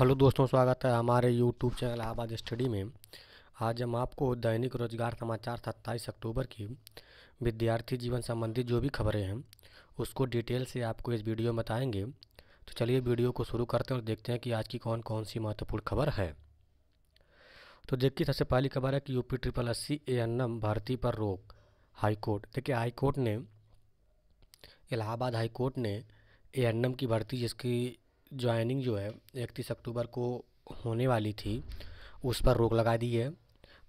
hello दोस्तों स्वागत है हमारे यूट्यूब चैनल इलाहाबाद स्टडी में आज हम आपको दैनिक रोजगार समाचार सत्ताईस अक्टूबर की विद्यार्थी जीवन संबंधी जो भी खबरें हैं उसको डिटेल से आपको इस वीडियो में बताएंगे तो चलिए वीडियो को शुरू करते हैं और देखते हैं कि आज की कौन कौन सी महत्वपूर्ण खबर है तो देखिए सबसे पहली खबर है कि यूपी ट्रिपल अस्सी ए एन भर्ती पर रोक हाईकोर्ट देखिए हाईकोर्ट ने इलाहाबाद हाईकोर्ट ने ए एन की भर्ती जिसकी ज्वाइनिंग जो है इकतीस अक्टूबर को होने वाली थी उस पर रोक लगा दी है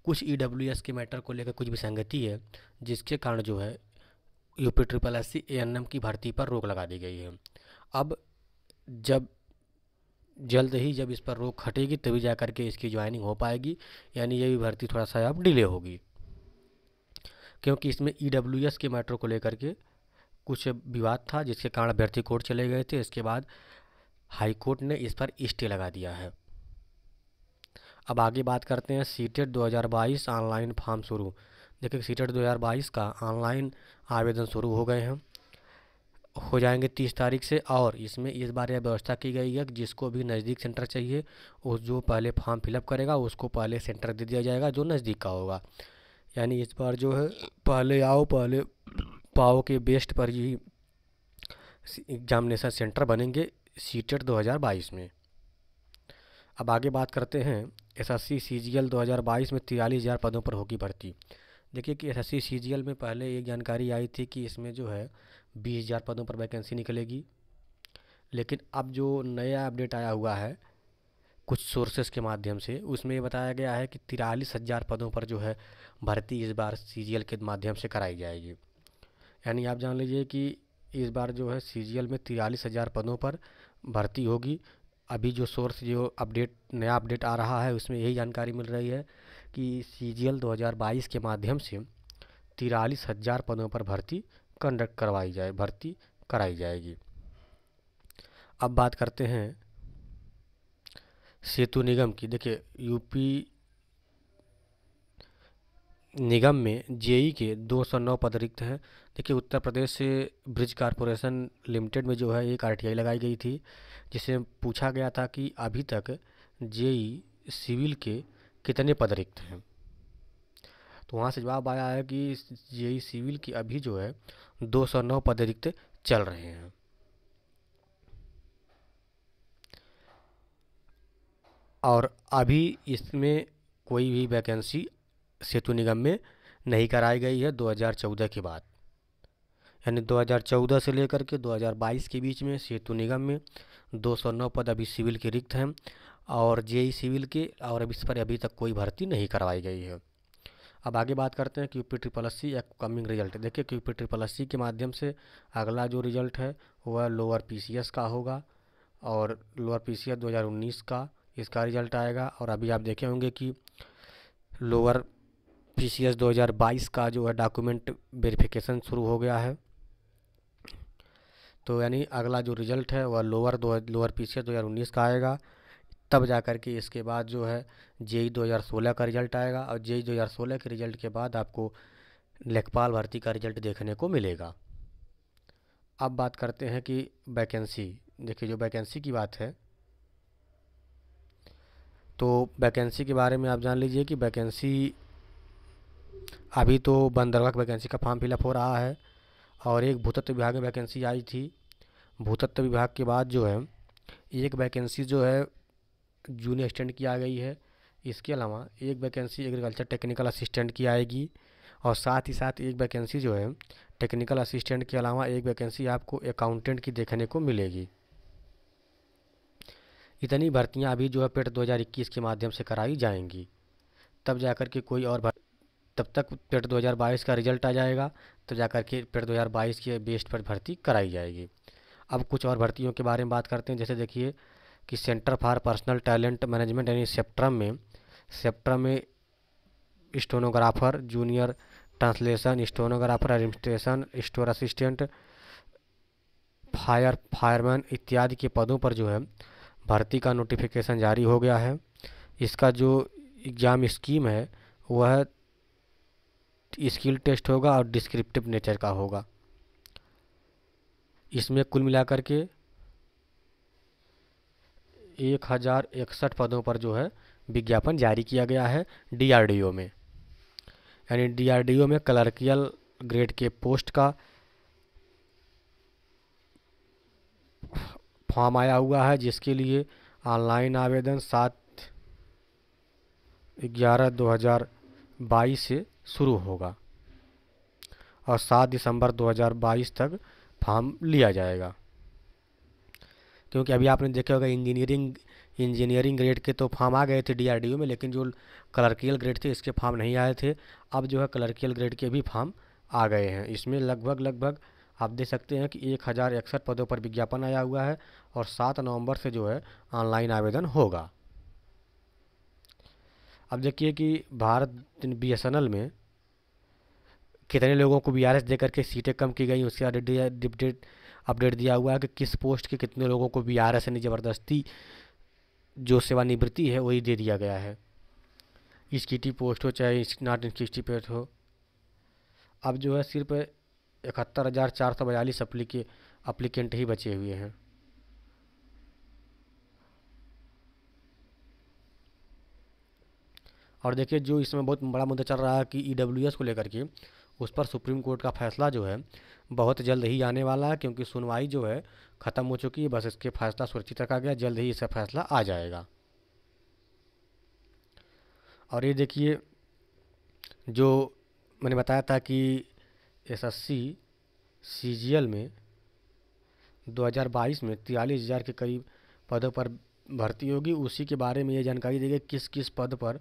कुछ ई डब्ल्यू एस के मैटर को लेकर कुछ विसंगति है जिसके कारण जो है UP triple S C A N M की भर्ती पर रोक लगा दी गई है अब जब जल्द ही जब इस पर रोक हटेगी तभी जा करके इसकी ज्वाइनिंग हो पाएगी यानी ये भी भर्ती थोड़ा सा अब डिले होगी क्योंकि इसमें ई डब्ल्यू एस के मैटर को लेकर के कुछ विवाद था जिसके कारण अभ्यर्थी कोर्ट चले गए थे इसके बाद हाईकोर्ट ने इस पर स्टे लगा दिया है अब आगे बात करते हैं सीटेट 2022 ऑनलाइन फॉर्म शुरू देखिए सीटेट 2022 का ऑनलाइन आवेदन शुरू हो गए हैं हो जाएंगे तीस तारीख से और इसमें इस बार यह व्यवस्था की गई है कि जिसको भी नज़दीक सेंटर चाहिए उस जो पहले फॉर्म फिलअप करेगा उसको पहले सेंटर दे दिया जाएगा जो नज़दीक का होगा यानी इस बार जो है पहले आओ पहले पाओ के बेस्ट पर ही एग्जामिनेशन सेंटर बनेंगे सीटेट 2022 में अब आगे बात करते हैं एस एस सी सी दो हज़ार बाईस में तिरालीस हज़ार पदों पर होगी भर्ती देखिए कि एस एस सी सी में पहले एक जानकारी आई थी कि इसमें जो है बीस हज़ार पदों पर वैकेंसी निकलेगी लेकिन अब जो नया अपडेट आया हुआ है कुछ सोर्सेस के माध्यम से उसमें ये बताया गया है कि तिरालीस हज़ार पदों पर जो है भर्ती इस बार सी जी एल के माध्यम से कराई जाएगी यानी आप जान लीजिए कि इस बार जो है सी में तिरालीस हज़ार पदों पर भर्ती होगी अभी जो सोर्स जो अपडेट नया अपडेट आ रहा है उसमें यही जानकारी मिल रही है कि सी जी एल दो हज़ार बाईस के माध्यम से तिरालीस हज़ार पदों पर भर्ती कंडक्ट करवाई जाए भर्ती कराई जाएगी अब बात करते हैं सेतु निगम की देखिए यूपी निगम में जेई के 209 पद रिक्त हैं देखिए उत्तर प्रदेश से ब्रिज कॉरपोरेशन लिमिटेड में जो है एक आरटीआई लगाई गई थी जिसे पूछा गया था कि अभी तक जेई सिविल के कितने पद रिक्त हैं तो वहाँ से जवाब आया है कि जेई सिविल की अभी जो है 209 पद रिक्त चल रहे हैं और अभी इसमें कोई भी वैकेंसी सेतु निगम में नहीं कराई गई है 2014 के बाद यानी 2014 से लेकर के 2022 के बीच में सेतु निगम में 209 पद अभी सिविल के रिक्त हैं और जेई सिविल के और अब इस पर अभी तक कोई भर्ती नहीं करवाई गई है अब आगे बात करते हैं क्यूपी ट्रिपल एस सी या कमिंग रिजल्ट देखिए क्यूपी ट्रिपल एस सी के माध्यम से अगला जो रिजल्ट है वह लोअर पी सी एस का होगा और लोअर पी सी एस दो हज़ार उन्नीस का इसका रिजल्ट आएगा और अभी आप देखे होंगे कि लोअर पी सी एस दो हज़ार बाईस का जो है डॉक्यूमेंट वेरिफिकेशन शुरू हो गया है तो यानी अगला जो रिज़ल्ट है वह लोअर दो लोअर पी सी एस दो हज़ार उन्नीस का आएगा तब जा कर के इसके बाद जो है जेई e दो हज़ार सोलह का रिज़ल्ट आएगा और जेई e दो हज़ार सोलह के रिज़ल्ट के बाद आपको लेखपाल भर्ती का रिज़ल्ट देखने को मिलेगा अब बात करते हैं कि वैकेंसी देखिए जो वैकेंसी की बात है तो वैकेंसी के बारे में आप जान लीजिए कि वैकेंसी अभी तो बंदरगाह की वैकेंसी का फॉर्म फिलअप हो रहा है और एक भूतत्व विभाग में वैकेंसी आई थी भूतत्व विभाग के बाद जो है एक वैकेंसी जो है जूनियर असिस्टेंट की आ गई है इसके अलावा एक वैकेंसी एग्रीकल्चर टेक्निकल असिस्टेंट की आएगी और साथ ही साथ एक वैकेंसी जो है टेक्निकल असिस्टेंट के अलावा एक वैकेंसी आपको अकाउंटेंट की देखने को मिलेगी इतनी भर्तियां अभी जो है पेट 2021 के माध्यम से कराई जाएंगी तब जाकर के कोई और तब तक पेट 2022 का रिजल्ट आ जाएगा तो जा करके के पेट 2022 के बेस्ट पर भर्ती कराई जाएगी अब कुछ और भर्तियों के बारे में बात करते हैं जैसे देखिए कि centre for personnel talent management यानी सेप्ट्रम में सेप्ट्रम में stenographer junior translation stenographer administration store assistant fire fireman इत्यादि के पदों पर जो है भर्ती का नोटिफिकेशन जारी हो गया है इसका जो एग्ज़ाम स्कीम है वह स्किल टेस्ट होगा और डिस्क्रिप्टिव नेचर का होगा इसमें कुल मिलाकर के एक हज़ार इकसठ पदों पर जो है विज्ञापन जारी किया गया है डीआरडीओ में यानी डीआरडीओ में क्लर्कियल ग्रेड के पोस्ट का फॉर्म आया हुआ है जिसके लिए ऑनलाइन आवेदन सात ग्यारह दो हज़ार बाईस से शुरू होगा और 7 दिसंबर 2022 तक फॉर्म लिया जाएगा क्योंकि अभी आपने देखा होगा इंजीनियरिंग इंजीनियरिंग ग्रेड के तो फॉर्म आ गए थे डीआरडीओ में लेकिन जो क्लर्कियल ग्रेड थे इसके फॉर्म नहीं आए थे अब जो है क्लर्कियल ग्रेड के भी फॉर्म आ गए हैं इसमें लगभग लगभग आप देख सकते हैं कि एक हज़ार इकसठ पदों पर विज्ञापन आया हुआ है और सात नवंबर से जो है ऑनलाइन आवेदन होगा अब देखिए कि Bharat B S N L में कितने लोगों को बी आर एस दे करके सीटें कम की गई उसके अपडेट अपडेट दिया हुआ है कि किस पोस्ट के कितने लोगों को बी आर एस ने ज़बरदस्ती जो सेवानिवृत्ति है वही दे दिया गया है इसकी पोस्ट हो चाहे नॉट इंस्टी पेट हो अब जो है सिर्फ इकहत्तर हज़ार चार सौ बयालीस अप्लीके अप्लीकेंट ही बचे हुए हैं और देखिए जो इसमें बहुत बड़ा मुद्दा चल रहा है कि ई e को लेकर के उस पर सुप्रीम कोर्ट का फैसला जो है बहुत जल्द ही आने वाला है क्योंकि सुनवाई जो है ख़त्म हो चुकी है बस इसके फैसला सुरक्षित रखा गया जल्द ही इसका फैसला आ जाएगा और ये देखिए जो मैंने बताया था कि एसएससी सीजीएल में 2022 में तिरालीस हज़ार के करीब पदों पर भर्ती होगी उसी के बारे में ये जानकारी देगी किस किस पद पर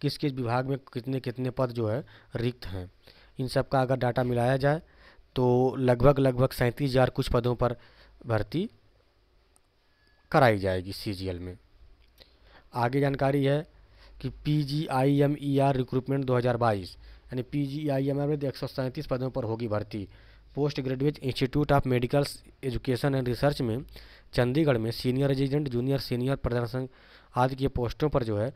किस किस विभाग में कितने कितने पद जो है रिक्त हैं इन सब का अगर डाटा मिलाया जाए तो लगभग लगभग सैंतीस हज़ार कुछ पदों पर भर्ती कराई जाएगी सी में आगे जानकारी है कि P G I M E R recruitment दो हज़ार बाईस यानी P G I M R में एक सौ सैंतीस पदों पर होगी भर्ती post graduate institute of medical education and research में चंडीगढ़ में सीनियर रेजिडेंट जूनियर सीनियर प्रदर्शन आदि के पोस्टों पर जो है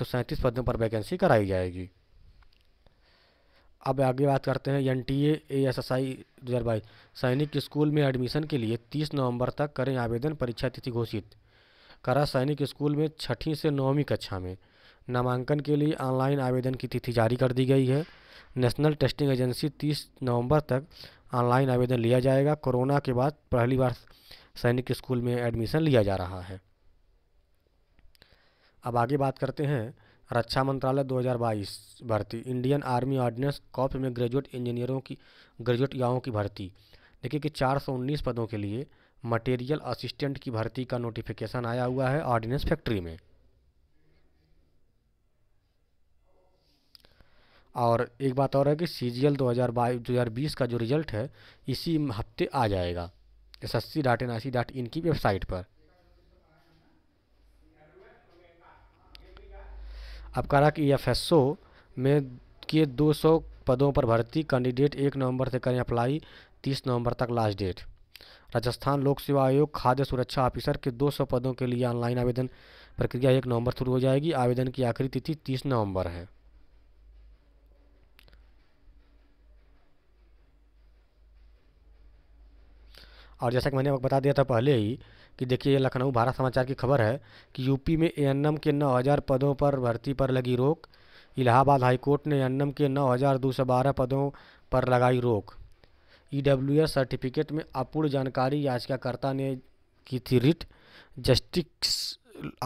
एक पदों पर वैकेंसी कराई जाएगी अब आगे बात करते हैं N T S S I दो हज़ार बाईस सैनिक स्कूल में एडमिशन के लिए तीस नवंबर तक करें आवेदन परीक्षा तिथि घोषित करा सैनिक स्कूल में छठी से नौवीं कक्षा में नामांकन के लिए ऑनलाइन आवेदन की तिथि जारी कर दी गई है नेशनल टेस्टिंग एजेंसी तीस नवंबर तक ऑनलाइन आवेदन लिया जाएगा कोरोना के बाद पहली बार सैनिक स्कूल में एडमिशन लिया जा रहा है अब आगे बात करते हैं रक्षा मंत्रालय 2022 भर्ती इंडियन आर्मी ऑर्डिनेंस कॉप में ग्रेजुएट इंजीनियरों की ग्रेजुएट याओं की भर्ती देखिए कि 419 पदों के लिए मटेरियल असिस्टेंट की भर्ती का नोटिफिकेशन आया हुआ है ऑर्डिनेंस फैक्ट्री में और एक बात और है कि सी जी एल दो हज़ार का जो रिज़ल्ट है इसी हफ्ते आ जाएगा S S C dot N I C dot in की वेबसाइट पर अपकारा की एफ में के 200 पदों पर भर्ती कैंडिडेट एक नवंबर से करें अप्लाई 30 नवंबर तक लास्ट डेट राजस्थान लोक सेवा आयोग खाद्य सुरक्षा ऑफिसर के 200 पदों के लिए ऑनलाइन आवेदन प्रक्रिया एक नवंबर शुरू हो जाएगी आवेदन की आखिरी तिथि 30 नवंबर है और जैसा कि मैंने आपको बता दिया था पहले ही कि देखिए लखनऊ भारत समाचार की खबर है कि यूपी में एएनएम के नौ हज़ार पदों पर भर्ती पर लगी रोक इलाहाबाद हाईकोर्ट ने एएनएम के नौ हज़ार दो सौ बारह पदों पर लगाई रोक ईडब्ल्यू e सर्टिफिकेट में अपूर्ण जानकारी याचिकाकर्ता ने की थी रिट जस्टिस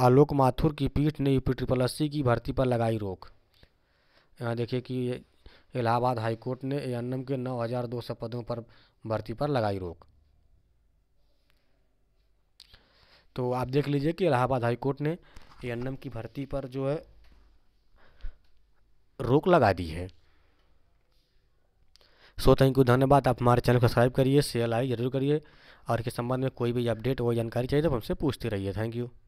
आलोक माथुर की पीठ ने यूपी ट्रिपल अस्सी की भर्ती पर लगाई रोक यहाँ देखिए कि इलाहाबाद हाईकोर्ट ने एएनएम के नौ हज़ार दो सौ पदों पर भर्ती पर लगाई रोक तो आप देख लीजिए कि इलाहाबाद हाईकोर्ट ने ए की भर्ती पर जो है रोक लगा दी है सो थैंक यू धन्यवाद आप हमारे चैनल को सब्सक्राइब करिए शेयर लाइक जरूर करिए और इसके संबंध में कोई भी अपडेट और जानकारी चाहिए तो हमसे पूछते रहिए थैंक यू